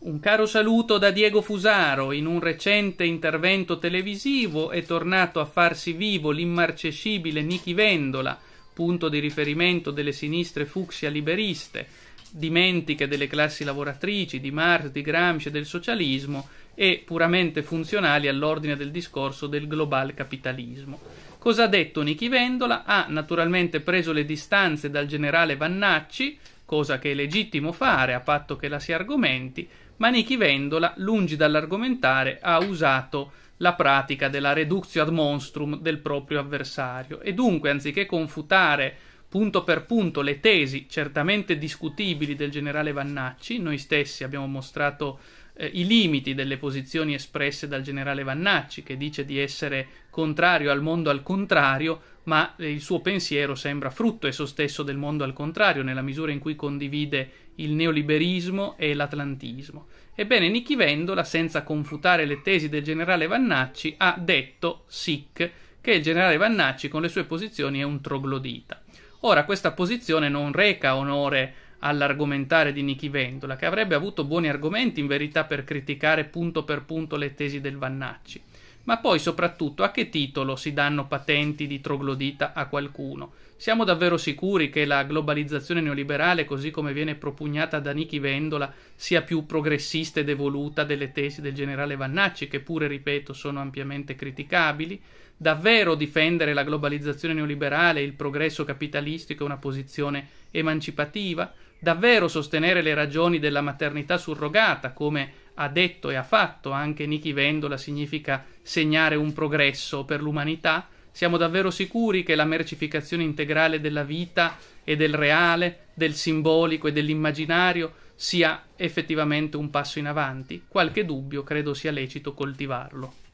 Un caro saluto da Diego Fusaro. In un recente intervento televisivo è tornato a farsi vivo l'immarcescibile Niki Vendola, punto di riferimento delle sinistre fucsia liberiste, dimentiche delle classi lavoratrici, di Marx, di Gramsci e del socialismo e puramente funzionali all'ordine del discorso del global capitalismo. Cosa ha detto Niki Vendola? Ha naturalmente preso le distanze dal generale Vannacci, cosa che è legittimo fare a patto che la si argomenti, ma Nichi Vendola, lungi dall'argomentare, ha usato la pratica della reductio ad monstrum del proprio avversario e dunque, anziché confutare punto per punto le tesi certamente discutibili del generale Vannacci, noi stessi abbiamo mostrato eh, i limiti delle posizioni espresse dal generale Vannacci, che dice di essere contrario al mondo al contrario, ma il suo pensiero sembra frutto esso stesso del mondo al contrario, nella misura in cui condivide il neoliberismo e l'atlantismo. Ebbene, Nichi Vendola, senza confutare le tesi del generale Vannacci, ha detto, sic, che il generale Vannacci con le sue posizioni è un troglodita. Ora, questa posizione non reca onore all'argomentare di Nichi Vendola, che avrebbe avuto buoni argomenti in verità per criticare punto per punto le tesi del Vannacci ma poi soprattutto a che titolo si danno patenti di troglodita a qualcuno? Siamo davvero sicuri che la globalizzazione neoliberale, così come viene propugnata da Niki Vendola, sia più progressista ed evoluta delle tesi del generale Vannacci, che pure, ripeto, sono ampiamente criticabili? Davvero difendere la globalizzazione neoliberale, e il progresso capitalistico è una posizione emancipativa? Davvero sostenere le ragioni della maternità surrogata come ha detto e ha fatto anche Nichi Vendola significa segnare un progresso per l'umanità? Siamo davvero sicuri che la mercificazione integrale della vita e del reale, del simbolico e dell'immaginario sia effettivamente un passo in avanti? Qualche dubbio credo sia lecito coltivarlo.